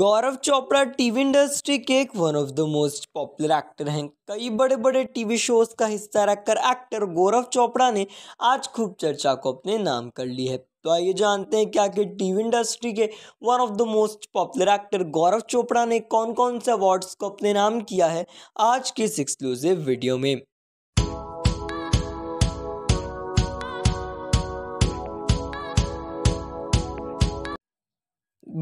गौरव Chopra TV industry के एक one of the most popular actor हैं कई बड़े बड़े टीवी शोज का हिस्सा रखकर एक्टर गौरव चोपड़ा ने आज खूब चर्चा को अपने नाम कर ली है तो आइए जानते हैं क्या कि टीवी इंडस्ट्री के one of the most popular actor Gaurav Chopra ने कौन कौन से अवार्ड्स को अपने नाम किया है आज के इस एक्सक्लूसिव वीडियो में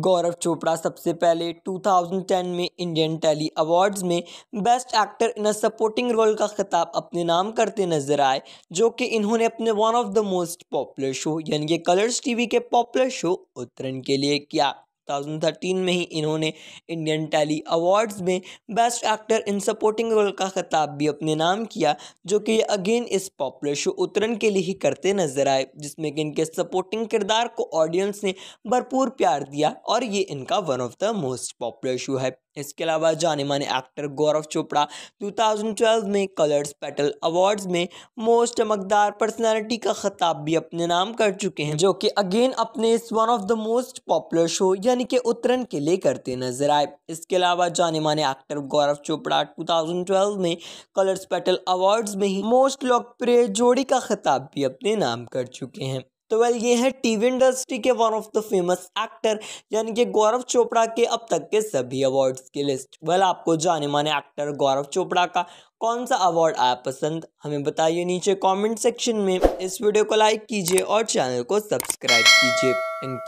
गौरव चोपड़ा सबसे पहले 2010 में इंडियन टेली अवार्ड्स में best actor in a supporting role का खिताब अपने नाम करते नजर आए जो कि इन्होंने अपने one of the most popular show यानी कि कलर्स टीवी के पॉपुलर शो उत्तरण के लिए किया 2013 में ही इन्होंने इंडियन टैली अवार्ड्स में best actor in supporting role का खिताब भी अपने नाम किया जो कि अगेन इस पॉपुलर शो उतरन के लिए ही करते नजर आए जिसमें कि इनके सपोर्टिंग किरदार को ऑडियंस ने भरपूर प्यार दिया और ये इनका one of the most popular show है इसके अलावा जाने माने एक्टर गौरव चोपड़ा 2012 में कलर्स पेटल अवार्ड्स में मोस्ट चमकदार पर्सनालिटी का खिताब भी अपने नाम कर चुके हैं जो कि अगेन अपने इस one of the most popular show यानी सन के उत्तरण के लिए करते नजर आए इसके अलावा जाने माने एक्टर गौरव चोपड़ा 2012 में कलर्स पेटल अवार्ड्स में ही मोस्ट लोकप्रिय जोड़ी का खिताब भी अपने नाम कर चुके हैं तो वेल ये है टीवी इंडस्ट्री के one of the famous actor यानी कि गौरव चोपड़ा के अब तक के सभी अवार्ड्स की लिस्ट वेल आपको जाने माने एक्टर गौरव चोपड़ा का कौन सा अवार्ड आया पसंद हमें बताइए नीचे कमेंट सेक्शन में इस वीडियो को लाइक कीजिए और चैनल को सब्सक्राइब कीजिए थैंक यू